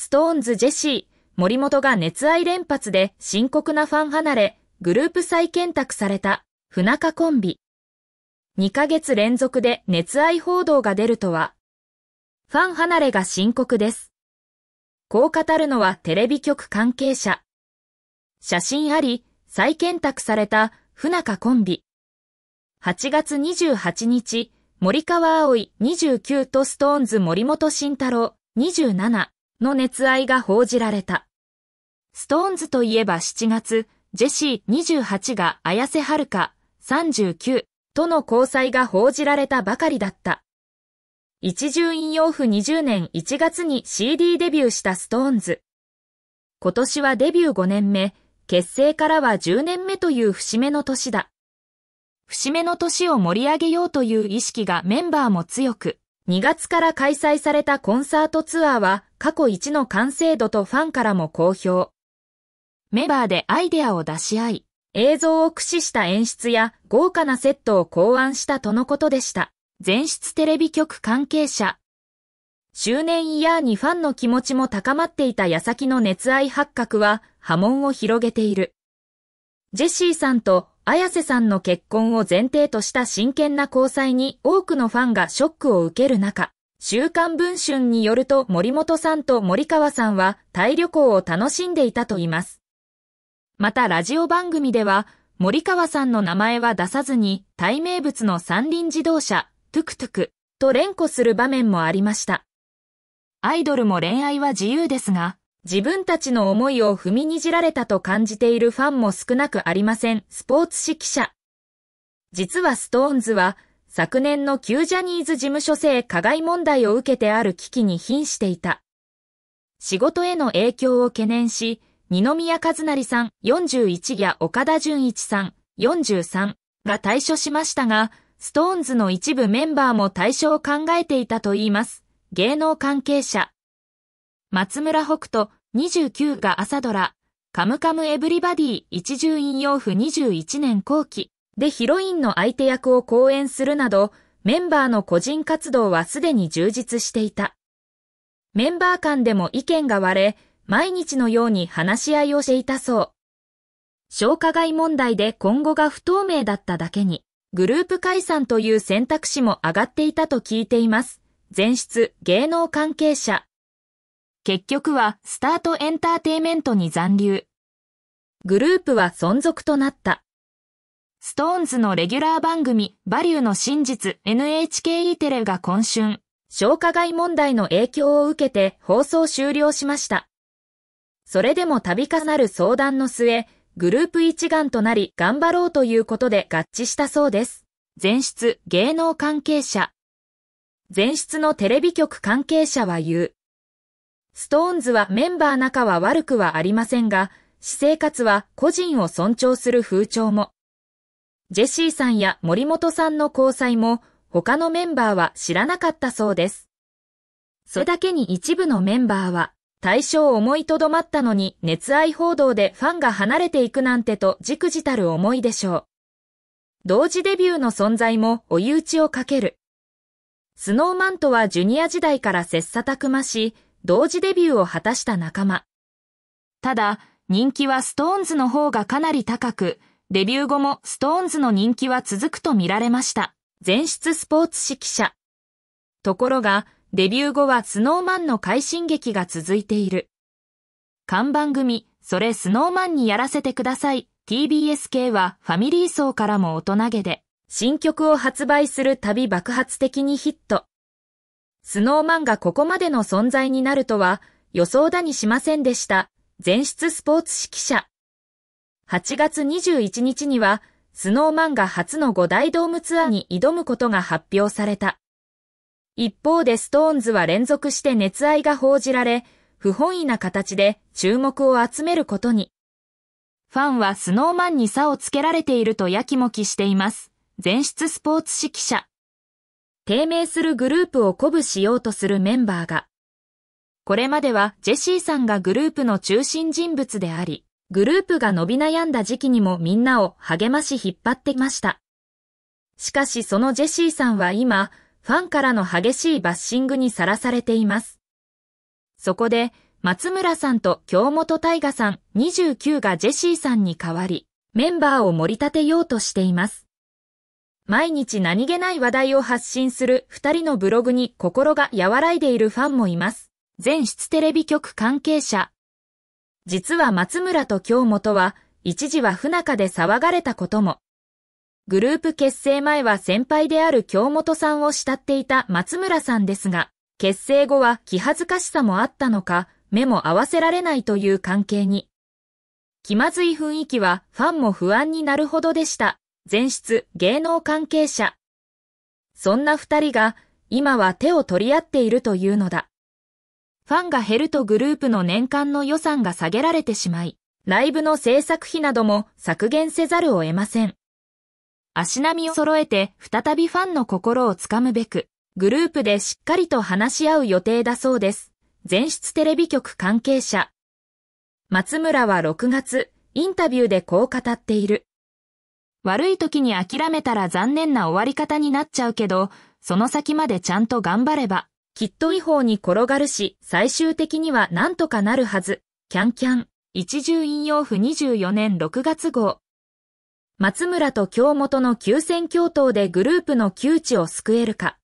ストーンズジェシー、森本が熱愛連発で深刻なファン離れ、グループ再建託された、不仲コンビ。2ヶ月連続で熱愛報道が出るとは、ファン離れが深刻です。こう語るのはテレビ局関係者。写真あり、再建託された不仲コンビ。8月28日、森川葵29とストーンズ森本慎太郎27。の熱愛が報じられた。ストーンズといえば7月、ジェシー28が綾瀬はるか39との交際が報じられたばかりだった。一重引用譜20年1月に CD デビューしたストーンズ。今年はデビュー5年目、結成からは10年目という節目の年だ。節目の年を盛り上げようという意識がメンバーも強く、2月から開催されたコンサートツアーは過去一の完成度とファンからも好評。メンバーでアイデアを出し合い、映像を駆使した演出や豪華なセットを考案したとのことでした。全室テレビ局関係者。周年イヤーにファンの気持ちも高まっていた矢先の熱愛発覚は波紋を広げている。ジェシーさんと綾瀬さんの結婚を前提とした真剣な交際に多くのファンがショックを受ける中、週刊文春によると森本さんと森川さんはタイ旅行を楽しんでいたと言います。またラジオ番組では森川さんの名前は出さずにタイ名物の三輪自動車、トゥクトゥクと連呼する場面もありました。アイドルも恋愛は自由ですが、自分たちの思いを踏みにじられたと感じているファンも少なくありません。スポーツ誌記者。実はストーンズは昨年の旧ジャニーズ事務所性加害問題を受けてある危機に瀕していた。仕事への影響を懸念し、二宮和成さん41や岡田純一さん43が退所しましたが、ストーンズの一部メンバーも対象を考えていたといいます。芸能関係者。松村北斗29が朝ドラ、カムカムエブリバディ一重引用譜21年後期。でヒロインの相手役を講演するなど、メンバーの個人活動はすでに充実していた。メンバー間でも意見が割れ、毎日のように話し合いをしていたそう。消化外問題で今後が不透明だっただけに、グループ解散という選択肢も上がっていたと聞いています。前出芸能関係者。結局はスタートエンターテイメントに残留。グループは存続となった。ストーンズのレギュラー番組、バリューの真実 NHKE テレが今春、消化外問題の影響を受けて放送終了しました。それでも度重なる相談の末、グループ一丸となり頑張ろうということで合致したそうです。前出芸能関係者。前出のテレビ局関係者は言う。ストーンズはメンバー仲は悪くはありませんが、私生活は個人を尊重する風潮も。ジェシーさんや森本さんの交際も他のメンバーは知らなかったそうです。それだけに一部のメンバーは対象を思いとどまったのに熱愛報道でファンが離れていくなんてとじくじたる思いでしょう。同時デビューの存在も追い打ちをかける。スノーマンとはジュニア時代から切磋琢磨し、同時デビューを果たした仲間。ただ、人気はストーンズの方がかなり高く、デビュー後もストーンズの人気は続くと見られました。全室スポーツ指揮者。ところが、デビュー後はスノーマンの快進撃が続いている。看板組、それスノーマンにやらせてください。TBS 系はファミリー層からも大人げで、新曲を発売するたび爆発的にヒット。スノーマンがここまでの存在になるとは予想だにしませんでした。全室スポーツ指揮者。8月21日には、スノーマンが初の5大ドームツアーに挑むことが発表された。一方でストーンズは連続して熱愛が報じられ、不本意な形で注目を集めることに。ファンはスノーマンに差をつけられているとやきもきしています。全室スポーツ指揮者。低迷するグループを鼓舞しようとするメンバーが。これまではジェシーさんがグループの中心人物であり、グループが伸び悩んだ時期にもみんなを励まし引っ張ってきました。しかしそのジェシーさんは今、ファンからの激しいバッシングにさらされています。そこで、松村さんと京本大賀さん29がジェシーさんに代わり、メンバーを盛り立てようとしています。毎日何気ない話題を発信する二人のブログに心が和らいでいるファンもいます。全室テレビ局関係者、実は松村と京本は、一時は不仲で騒がれたことも。グループ結成前は先輩である京本さんを慕っていた松村さんですが、結成後は気恥ずかしさもあったのか、目も合わせられないという関係に。気まずい雰囲気はファンも不安になるほどでした。前室芸能関係者。そんな二人が今は手を取り合っているというのだ。ファンが減るとグループの年間の予算が下げられてしまい、ライブの制作費なども削減せざるを得ません。足並みを揃えて再びファンの心をつかむべく、グループでしっかりと話し合う予定だそうです。全室テレビ局関係者。松村は6月、インタビューでこう語っている。悪い時に諦めたら残念な終わり方になっちゃうけど、その先までちゃんと頑張れば、きっと違法に転がるし、最終的にはなんとかなるはず。キャンキャン。一重引用譜24年6月号。松村と京本の休戦共闘でグループの窮地を救えるか。